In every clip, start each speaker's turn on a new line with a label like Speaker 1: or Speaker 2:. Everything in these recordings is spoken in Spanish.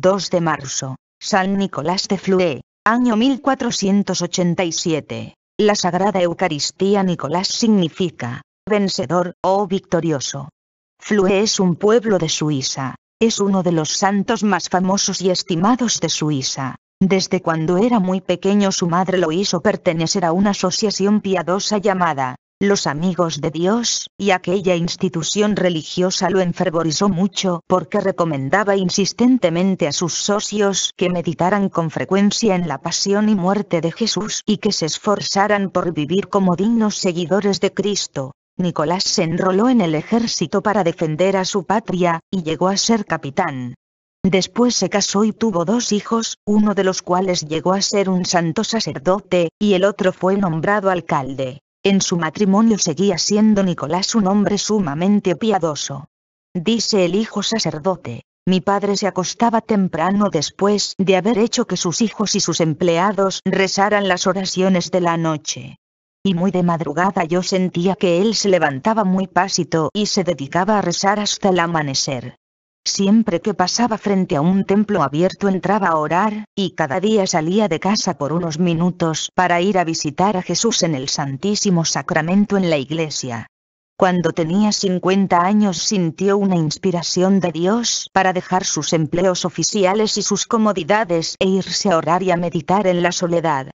Speaker 1: 2 de marzo, San Nicolás de Flué, año 1487. La Sagrada Eucaristía Nicolás significa, vencedor o oh victorioso. Flué es un pueblo de Suiza, es uno de los santos más famosos y estimados de Suiza. Desde cuando era muy pequeño su madre lo hizo pertenecer a una asociación piadosa llamada los amigos de Dios, y aquella institución religiosa lo enfervorizó mucho porque recomendaba insistentemente a sus socios que meditaran con frecuencia en la pasión y muerte de Jesús y que se esforzaran por vivir como dignos seguidores de Cristo. Nicolás se enroló en el ejército para defender a su patria, y llegó a ser capitán. Después se casó y tuvo dos hijos, uno de los cuales llegó a ser un santo sacerdote, y el otro fue nombrado alcalde. En su matrimonio seguía siendo Nicolás un hombre sumamente piadoso. Dice el hijo sacerdote, mi padre se acostaba temprano después de haber hecho que sus hijos y sus empleados rezaran las oraciones de la noche. Y muy de madrugada yo sentía que él se levantaba muy pásito y se dedicaba a rezar hasta el amanecer. Siempre que pasaba frente a un templo abierto entraba a orar, y cada día salía de casa por unos minutos para ir a visitar a Jesús en el Santísimo Sacramento en la iglesia. Cuando tenía 50 años sintió una inspiración de Dios para dejar sus empleos oficiales y sus comodidades e irse a orar y a meditar en la soledad.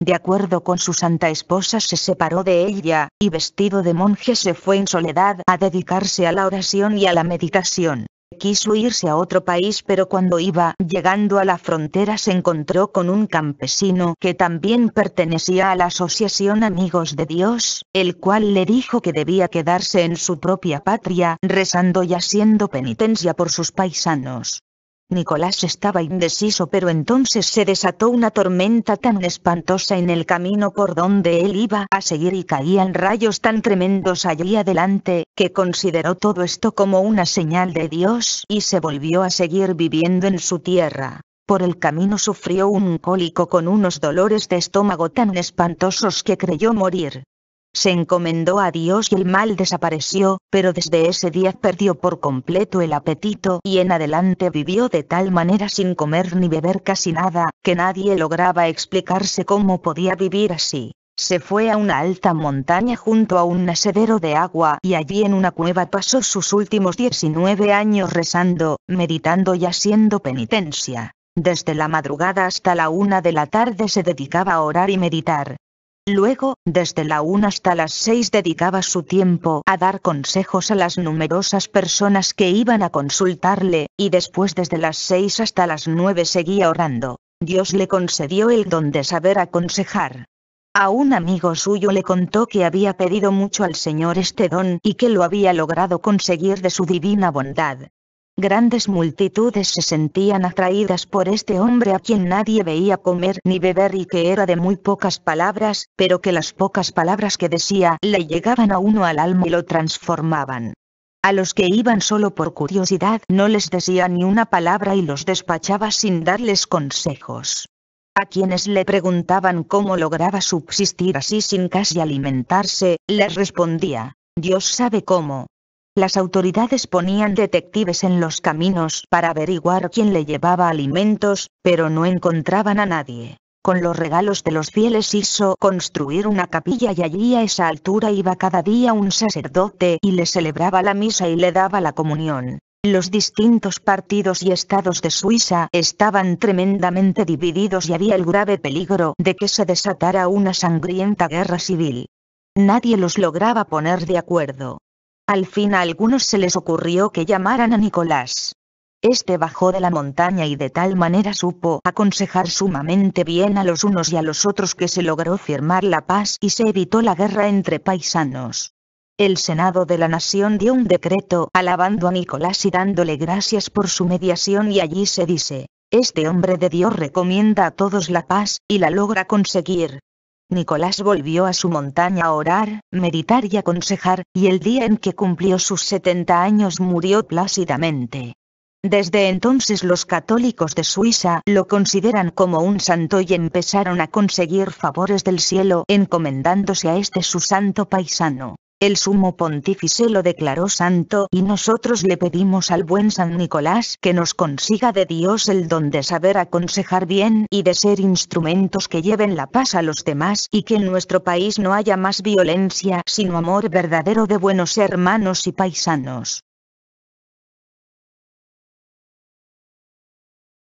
Speaker 1: De acuerdo con su santa esposa se separó de ella, y vestido de monje se fue en soledad a dedicarse a la oración y a la meditación quiso irse a otro país pero cuando iba llegando a la frontera se encontró con un campesino que también pertenecía a la Asociación Amigos de Dios, el cual le dijo que debía quedarse en su propia patria rezando y haciendo penitencia por sus paisanos. Nicolás estaba indeciso pero entonces se desató una tormenta tan espantosa en el camino por donde él iba a seguir y caían rayos tan tremendos allí adelante, que consideró todo esto como una señal de Dios y se volvió a seguir viviendo en su tierra. Por el camino sufrió un cólico con unos dolores de estómago tan espantosos que creyó morir se encomendó a Dios y el mal desapareció, pero desde ese día perdió por completo el apetito y en adelante vivió de tal manera sin comer ni beber casi nada, que nadie lograba explicarse cómo podía vivir así. Se fue a una alta montaña junto a un nacedero de agua y allí en una cueva pasó sus últimos 19 años rezando, meditando y haciendo penitencia. Desde la madrugada hasta la una de la tarde se dedicaba a orar y meditar, Luego, desde la 1 hasta las 6 dedicaba su tiempo a dar consejos a las numerosas personas que iban a consultarle, y después desde las 6 hasta las 9 seguía orando. Dios le concedió el don de saber aconsejar. A un amigo suyo le contó que había pedido mucho al Señor este don y que lo había logrado conseguir de su divina bondad, Grandes multitudes se sentían atraídas por este hombre a quien nadie veía comer ni beber y que era de muy pocas palabras, pero que las pocas palabras que decía le llegaban a uno al alma y lo transformaban. A los que iban solo por curiosidad no les decía ni una palabra y los despachaba sin darles consejos. A quienes le preguntaban cómo lograba subsistir así sin casi alimentarse, les respondía, Dios sabe cómo, las autoridades ponían detectives en los caminos para averiguar quién le llevaba alimentos, pero no encontraban a nadie. Con los regalos de los fieles hizo construir una capilla y allí a esa altura iba cada día un sacerdote y le celebraba la misa y le daba la comunión. Los distintos partidos y estados de Suiza estaban tremendamente divididos y había el grave peligro de que se desatara una sangrienta guerra civil. Nadie los lograba poner de acuerdo. Al fin a algunos se les ocurrió que llamaran a Nicolás. Este bajó de la montaña y de tal manera supo aconsejar sumamente bien a los unos y a los otros que se logró firmar la paz y se evitó la guerra entre paisanos. El Senado de la Nación dio un decreto alabando a Nicolás y dándole gracias por su mediación y allí se dice, este hombre de Dios recomienda a todos la paz, y la logra conseguir, Nicolás volvió a su montaña a orar, meditar y aconsejar, y el día en que cumplió sus 70 años murió plácidamente. Desde entonces los católicos de Suiza lo consideran como un santo y empezaron a conseguir favores del cielo encomendándose a este su santo paisano. El sumo pontífice lo declaró santo y nosotros le pedimos al buen San Nicolás que nos consiga de Dios el don de saber aconsejar bien y de ser instrumentos que lleven la paz a los demás y que en nuestro país no haya más violencia sino amor verdadero de buenos hermanos y paisanos.